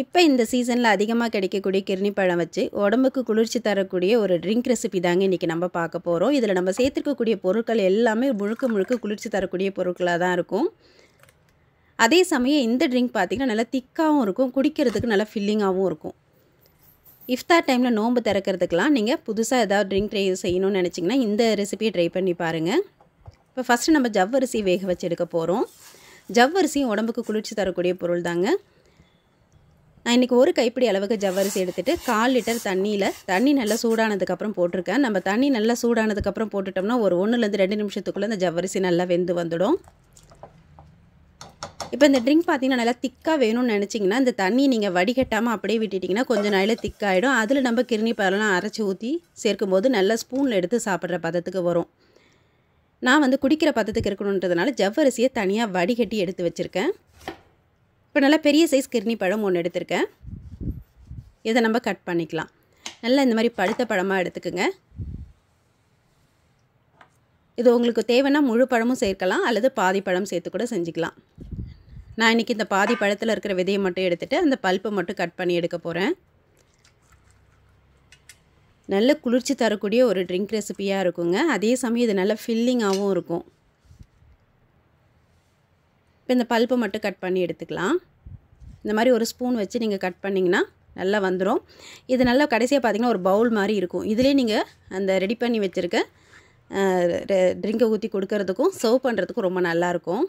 இப்போ இந்த சீசனில் அதிகமாக கிடைக்கக்கூடிய கிர்னி பழம் வச்சு உடம்புக்கு குளிர்ச்சி தரக்கூடிய ஒரு ட்ரிங்க் ரெசிபி தாங்க இன்றைக்கி நம்ம பார்க்க போகிறோம் இதில் நம்ம சேர்த்துருக்கக்கூடிய பொருட்கள் எல்லாமே முழுக்க முழுக்க குளிர்ச்சி தரக்கூடிய பொருட்களாக தான் இருக்கும் அதே சமயம் இந்த ட்ரிங்க் பார்த்திங்கன்னா நல்லா திக்காகவும் இருக்கும் குடிக்கிறதுக்கு நல்லா ஃபில்லிங்காகவும் இருக்கும் இஃப்தார் டைமில் நோன்பு திறக்கிறதுக்கெலாம் நீங்கள் புதுசாக ஏதாவது ட்ரிங்க் ட்ரை செய்யணும்னு நினச்சிங்கன்னா இந்த ரெசிபியை ட்ரை பண்ணி பாருங்கள் இப்போ ஃபஸ்ட்டு நம்ம ஜவ்வரிசி வேக வச்சு எடுக்க போகிறோம் ஜவ்வரிசியும் உடம்புக்கு குளிர்ச்சி தரக்கூடிய பொருள் தாங்க நான் இன்றைக்கி ஒரு கைப்பிடி அளவுக்கு ஜவ்வரிசி எடுத்துகிட்டு கால் லிட்டர் தண்ணியில் தண்ணி நல்லா சூடானதுக்கப்புறம் போட்டிருக்கேன் நம்ம தண்ணி நல்லா சூடானதுக்கப்புறம் போட்டுட்டோம்னா ஒரு ஒன்றுலேருந்து ரெண்டு நிமிஷத்துக்குள்ளே இந்த ஜவ்வரிசி நல்லா வெந்து வந்துடும் இப்போ இந்த ட்ரிங்க் பார்த்தீங்கன்னா நல்லா திக்காக வேணும்னு நினச்சிங்கன்னா இந்த தண்ணி நீங்கள் வடிகட்டாமல் அப்படியே விட்டுட்டிங்கன்னா கொஞ்சம் நாளில் திக்காகிடும் அதில் நம்ம கிருணி பழம்லாம் அரைச்சி ஊற்றி சேர்க்கும் போது நல்லா ஸ்பூனில் எடுத்து சாப்பிட்ற பதத்துக்கு வரும் நான் வந்து குடிக்கிற பதத்துக்கு இருக்கணுன்றதுனால ஜவ்வரிசியை தனியாக வடிகட்டி எடுத்து வச்சுருக்கேன் இப்போ நல்லா பெரிய சைஸ் கிர்னி பழம் ஒன்று எடுத்திருக்கேன் இதை நம்ம கட் பண்ணிக்கலாம் நல்லா இந்த மாதிரி பழுத்த பழமாக எடுத்துக்கோங்க இது உங்களுக்கு தேவைன்னா முழு பழமும் சேர்க்கலாம் அல்லது பாதி பழம் சேர்த்து கூட செஞ்சுக்கலாம் நான் இன்றைக்கி இந்த பாதி பழத்தில் இருக்கிற விதையை மட்டும் எடுத்துகிட்டு அந்த பல்ப்பை மட்டும் கட் பண்ணி எடுக்க போகிறேன் நல்ல குளிர்ச்சி தரக்கூடிய ஒரு ட்ரிங்க் ரெசிபியாக இருக்குங்க அதே சமயம் இது நல்ல ஃபில்லிங்காகவும் இருக்கும் இப்போ இந்த பல்ப்பை மட்டும் கட் பண்ணி எடுத்துக்கலாம் இந்த மாதிரி ஒரு ஸ்பூன் வச்சு நீங்கள் கட் பண்ணிங்கன்னா நல்லா வந்துடும் இது நல்லா கடைசியாக பார்த்திங்கன்னா ஒரு பவுல் மாதிரி இருக்கும் இதிலே நீங்கள் அந்த ரெடி பண்ணி வச்சுருக்க ட்ரிங்கை ஊற்றி கொடுக்கறதுக்கும் சர்வ் பண்ணுறதுக்கும் ரொம்ப நல்லாயிருக்கும்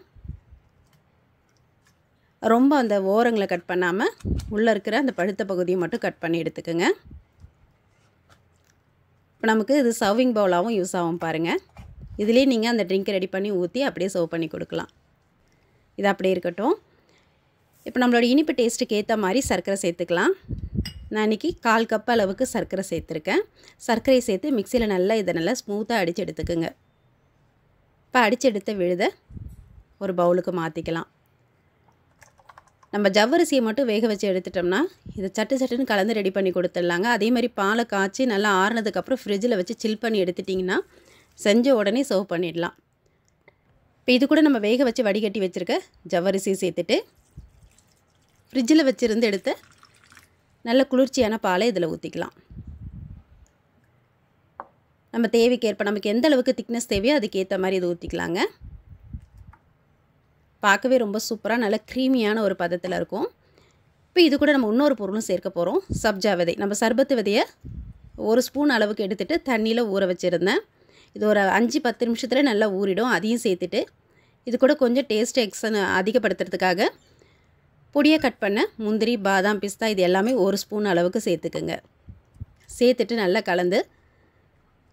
ரொம்ப அந்த ஓரங்களை கட் பண்ணாமல் உள்ளே இருக்கிற அந்த பழுத்த பகுதியை மட்டும் கட் பண்ணி எடுத்துக்கோங்க இப்போ நமக்கு இது சர்விங் பவுலாகவும் யூஸ் ஆகும் பாருங்கள் இதுலேயே நீங்கள் அந்த ட்ரிங்க்கை ரெடி பண்ணி ஊற்றி அப்படியே சர்வ் பண்ணி கொடுக்கலாம் இது அப்படியே இருக்கட்டும் இப்போ நம்மளோட இனிப்பு டேஸ்ட்டுக்கு ஏற்ற மாதிரி சர்க்கரை சேர்த்துக்கலாம் நான் இன்றைக்கி கால் கப் அளவுக்கு சர்க்கரை சேர்த்துருக்கேன் சர்க்கரை சேர்த்து மிக்சியில் நல்லா இதை நல்லா ஸ்மூத்தாக அடித்து எடுத்துக்கோங்க இப்போ அடித்து எடுத்த விழுதை ஒரு பவுலுக்கு மாற்றிக்கலாம் நம்ம ஜவ்வரிசியை மட்டும் வேக வச்சு எடுத்துட்டோம்னா இதை சட்டு சட்டுன்னு கலந்து ரெடி பண்ணி கொடுத்துடலாங்க அதே மாதிரி பாலை காய்ச்சி நல்லா ஆறுனதுக்கப்புறம் ஃப்ரிட்ஜில் வச்சு சில் பண்ணி எடுத்துட்டிங்கன்னா செஞ்ச உடனே சர்வ் பண்ணிடலாம் இப்போ இது கூட நம்ம வேக வச்சு வடிகட்டி வச்சுருக்க ஜவ்வரிசி சேர்த்துட்டு ஃப்ரிட்ஜில் வச்சுருந்து எடுத்து நல்ல குளிர்ச்சியான பாலை இதில் ஊற்றிக்கலாம் நம்ம தேவைக்கு ஏற்ப நமக்கு எந்த அளவுக்கு திக்னஸ் தேவையோ அதுக்கு ஏற்ற மாதிரி இது ஊற்றிக்கலாங்க பார்க்கவே ரொம்ப சூப்பராக நல்ல க்ரீமியான ஒரு பதத்தில் இருக்கும் இப்போ இது கூட நம்ம இன்னொரு பொருளும் சேர்க்க போகிறோம் சப்ஜா விதை நம்ம சர்பத்து விதையை ஒரு ஸ்பூன் அளவுக்கு எடுத்துகிட்டு தண்ணியில் ஊற வச்சுருந்தேன் இது ஒரு அஞ்சு பத்து நிமிஷத்தில் நல்லா ஊறிடும் அதையும் சேர்த்துட்டு இது கூட கொஞ்சம் டேஸ்ட் எக்ஸன் அதிகப்படுத்துறதுக்காக பொடியை கட் பண்ண முந்திரி பாதாம் பிஸ்தா இது எல்லாமே ஒரு ஸ்பூன் அளவுக்கு சேர்த்துக்குங்க சேர்த்துட்டு நல்லா கலந்து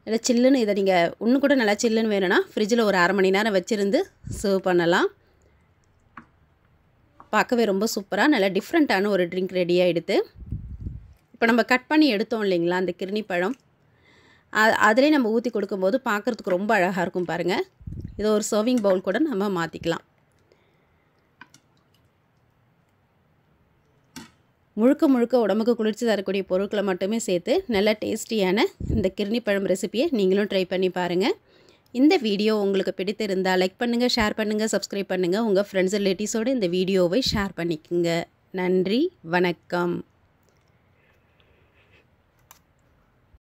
நல்லா சில்லுன்னு இதை நீங்கள் இன்னும் கூட நல்லா சில்லுன்னு வேணும்னா ஃப்ரிட்ஜில் ஒரு அரை மணி நேரம் வச்சுருந்து சர்வ் பண்ணலாம் பார்க்கவே ரொம்ப சூப்பராக நல்லா டிஃப்ரெண்ட்டான ஒரு ட்ரிங்க் ரெடியாக எடுத்து இப்போ நம்ம கட் பண்ணி எடுத்தோம் இல்லைங்களா அந்த கிருணி பழம் அதிலே நம்ம ஊற்றி கொடுக்கும்போது பார்க்குறதுக்கு ரொம்ப அழகாக இருக்கும் பாருங்கள் இதை ஒரு சர்விங் பவுல் கூட நம்ம மாற்றிக்கலாம் முழுக்க முழுக்க உடம்புக்கு குளிர்ச்சி தரக்கூடிய பொருட்களை மட்டுமே சேர்த்து நல்ல டேஸ்டியான இந்த கிருணி பழம் ரெசிப்பியை நீங்களும் ட்ரை பண்ணி பாருங்கள் இந்த வீடியோ உங்களுக்கு பிடித்திருந்தால் லைக் பண்ணுங்கள் ஷேர் பண்ணுங்கள் சப்ஸ்கிரைப் பண்ணுங்கள் உங்கள் ஃப்ரெண்ட்ஸ் ரிலேட்டிவ்ஸோடு இந்த வீடியோவை ஷேர் பண்ணிக்கோங்க நன்றி வணக்கம்